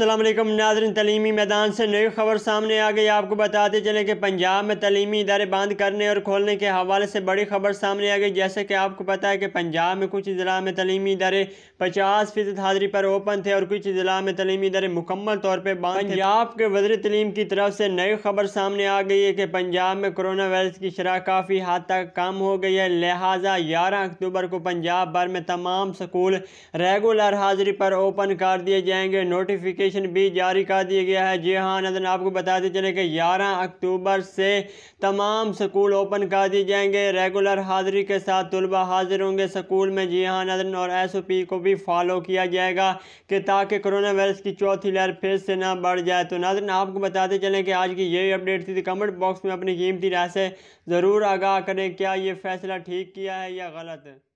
असलम नाजरन तलीमी मैदान से नई खबर सामने आ गई आपको बताते चलें कि पंजाब में तलीमी इदारे बंद करने और खोलने के हवाले से बड़ी खबर सामने आ गई जैसे कि आपको पता है कि पंजाब में कुछ ज़िला में तलीमी इदारे पचास फीसद हाजिरी पर ओपन थे और कुछ ज़िला में तलीमी इदारे मुकम्मल तौर पर बंद पंजाब के वजर तलीम की तरफ से नई खबर सामने आ गई है कि पंजाब में कोरोना वायरस की शराह काफ़ी हद तक कम हो गई है लिहाजा ग्यारह अक्टूबर को पंजाब भर में तमाम स्कूल रेगुलर हाजिरी पर ओपन कर दिए जाएंगे नोटिफिकेशन नोटिफिकेशन भी जारी कर दिया गया है जी हाँ नजर आपको बताते चले कि ग्यारह अक्टूबर से तमाम स्कूल ओपन कर दिए जाएंगे रेगुलर हाजिरी के साथ तलबा हाजिर होंगे स्कूल में जी हाँ नजर और एस ओ पी को भी फॉलो किया जाएगा कि ताकि कोरोना वायरस की चौथी लहर फिर से ना बढ़ जाए तो नदन आपको बताते चलें कि आज की यही अपडेट थी कमेंट तो बॉक्स में अपनी कीमती राय से ज़रूर आगाह करें क्या ये फैसला ठीक किया है या गलत है